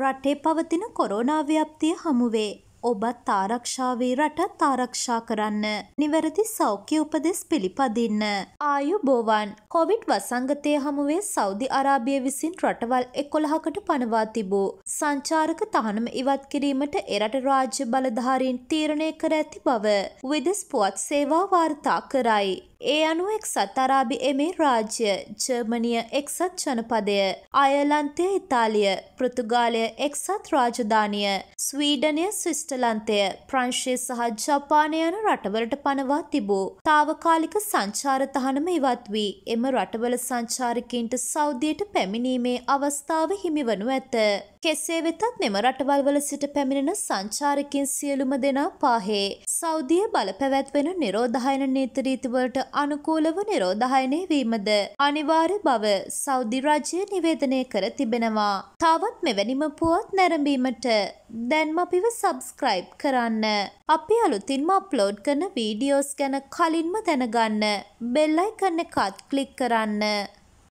රටේ පවතින කොරෝනා ව්‍යාප්තිය හමුවේ. ඔබත් ආරක්ෂාවී රටත් ආරක්ෂා කරන්න. නිවැරදි සෞඛ්‍ය උපදෙස් පිළිපදින්න. ආයුබෝවන් කොවිඩ් වසංගතය හමුවේ සෞදි අරාබිය විසින් රටවල් එකොළහකට පනවා තිබූ. සංචාරක තහනම ඉවත් කිරීමට එරට රාජ්‍ය බලධාරීන් තීරණය කර ඇති බව. විදෙස් පුවත් සේවා වාර්තා කරයි. ඒ අනුව එක්සත් අරාබි එමේ රාජ්‍ය ජර්මනිය එක්සත් ජනපදය අයලන්තය ඉතාලිය පෘතුගාලය එක්සත් රාජධානිය ස්වීඩනය ස්විස්ටලන්තය ප්‍රංශය සහ ජපානයන රටවලට පනවා තිබූ තාවකාලික සංචාර තහනම ඉවත් වී එම රටවල සංචාරිකින්ට සෞදියට පැමිණීමේ අවස්ථාව හිමිවනු ඇත. කෙසේ වෙතත් මෙම රටවල්වල සිට පැමිණෙන සංචාරකින් සියලුම දෙනා පාහේ සෞදිය බල පැවැත්වෙන නිරෝධායන නීතරීතිවලට අනුකූලව නිරෝධායනය වීමද අනිවාර්ය බව සෞදි රජය නිවේදනය කර තිබෙනවා. තවත් මෙවැනිම පුවත් නැරඹීමට දැන්ම අපිව සබස්ක්‍රයිබ් කරන්න. අපි අලුතින්ම අප්ලෝඩ් කරන වීඩියෝස් ගැන කලින්ම දැනගන්න. බෙල්ලයිකන්න එකත් කලික් කරන්න.